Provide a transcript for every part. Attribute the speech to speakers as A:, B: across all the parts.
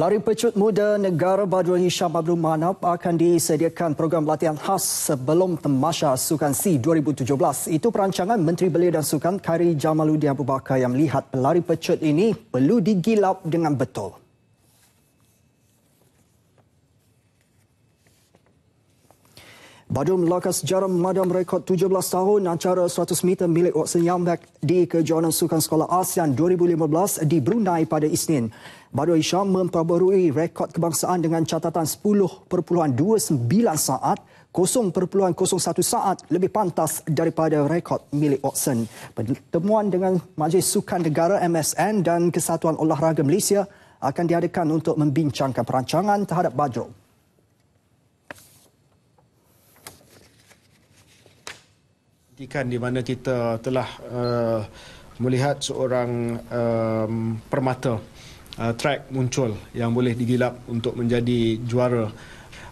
A: Lari pecut muda negara Baduan Hisham Abdul Manap akan disediakan program latihan khas sebelum temasha Sukan C 2017. Itu perancangan Menteri Belia dan Sukan Kari Jamaluddin Abu Bakar yang melihat pelari pecut ini perlu digilap dengan betul. Badum Lakas Jaram Madam rekod 17 tahun acara 100 meter milik Watson Yambek di Kejohanan Sukan Sekolah ASEAN 2015 di Brunei pada Isnin. Badu Isham memperbarui rekod kebangsaan dengan catatan 10.29 saat 0.01 saat lebih pantas daripada rekod milik Watson. Pertemuan dengan Majlis Sukan Negara MSN dan Kesatuan Olahraga Malaysia akan diadakan untuk membincangkan perancangan terhadap Badrum.
B: Tikan di mana kita telah uh, melihat seorang um, permata uh, track muncul yang boleh digilap untuk menjadi juara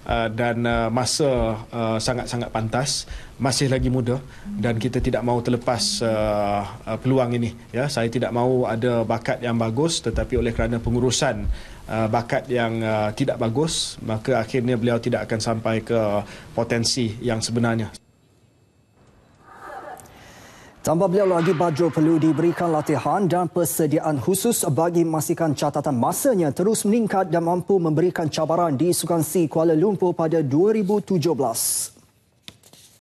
B: uh, dan uh, masa uh, sangat-sangat pantas masih lagi muda dan kita tidak mahu terlepas uh, uh, peluang ini ya saya tidak mahu ada bakat yang bagus tetapi oleh kerana pengurusan uh, bakat yang uh, tidak bagus maka akhirnya beliau tidak akan sampai ke potensi yang sebenarnya
A: Tambah beliau lagi, Badrul perlu diberikan latihan dan persediaan khusus bagi memastikan catatan masanya terus meningkat dan mampu memberikan cabaran di Sukan C Kuala Lumpur pada 2017.